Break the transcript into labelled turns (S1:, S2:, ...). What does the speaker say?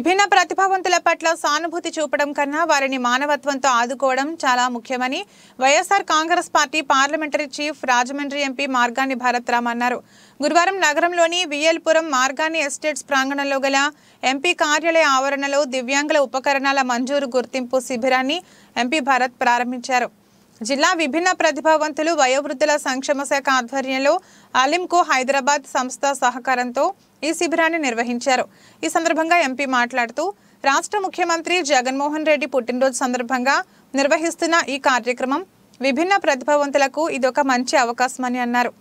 S1: విభిన్న ప్రతిభావంతుల పట్ల సానుభూతి చూపడం కన్నా వారిని మానవత్వంతో ఆదుకోవడం చాలా ముఖ్యమని YSR Congress party parliamentary chief Rajahmundry MP Margani Bharat అన్నారు గురువారం నగరంలోని విఎల్పురం మార్గాన్ని ఎస్టేట్స్ ప్రాంగణంలో గల ఎంపీ కార్యాలయ ఆవరణలో దివ్యాంగుల ఉపకరణాల మంజూరు గుర్తింపు శిబిరాన్ని ఎంపీ భరత్ ప్రారంభించారు జిల్లా విభిన్న ప్రతిభావంతులు వయోవృద్ధుల సంక్షేమ శాఖ ఆధ్వర్యంలో అలింకు హైదరాబాద్ సంస్థ సహకారంతో ఈ శిబిరాన్ని నిర్వహించారు ఈ సందర్భంగా ఎంపీ మాట్లాడుతూ రాష్ట్ర ముఖ్యమంత్రి జగన్మోహన్ రెడ్డి పుట్టినరోజు సందర్భంగా నిర్వహిస్తున్న ఈ కార్యక్రమం విభిన్న ప్రతిభావంతులకు ఇదొక మంచి అవకాశమని అన్నారు